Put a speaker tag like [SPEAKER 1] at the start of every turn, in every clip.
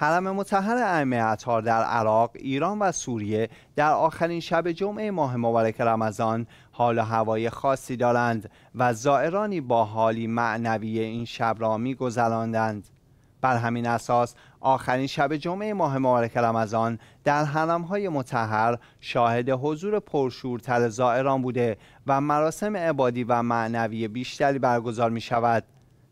[SPEAKER 1] حرم متحر ائمه اطهار در عراق، ایران و سوریه در آخرین شب جمعه ماه مبارک رمضان حال و هوای خاصی دارند و زائرانی با حالی معنوی این شب را میگذراندند. بر همین اساس آخرین شب جمعه ماه مبارک رمضان در های متحر شاهد حضور پرشورتر زائران بوده و مراسم عبادی و معنوی بیشتری برگزار می شود.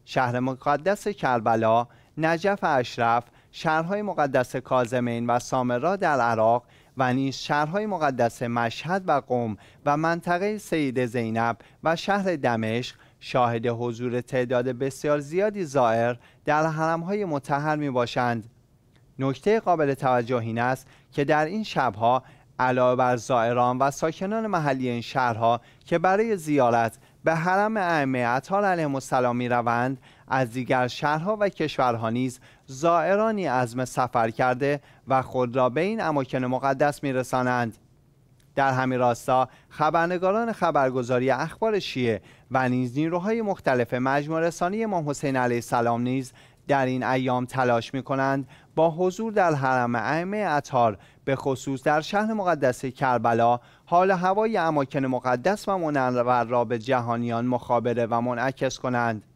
[SPEAKER 1] شهر مقدس کربلا، نجف اشرف، شهرهای مقدس کازمین و سامرا در عراق و نیز شهرهای مقدس مشهد و قوم و منطقه سید زینب و شهر دمشق شاهد حضور تعداد بسیار زیادی زائر در حرمهای متحر می باشند. نکته قابل توجه این است که در این شبها علاوه بر زائران و ساکنان محلی این شهرها که برای زیارت به حرم ائمه اطهار علیهم السلام میروند از دیگر شهرها و کشورها نیز زائرانی عزم سفر کرده و خود را به این اماکن مقدس میرسانند در همین راستا خبرنگاران خبرگزاری اخبار شیعه و نیز نیروهای مختلف مجموع رسانی امام حسین علیه السلام نیز در این ایام تلاش می کنند با حضور در حرم ائمه اطهار به خصوص در شهر مقدس کربلا حال هوای اماکن مقدس و منور را به جهانیان مخابره و منعکس کنند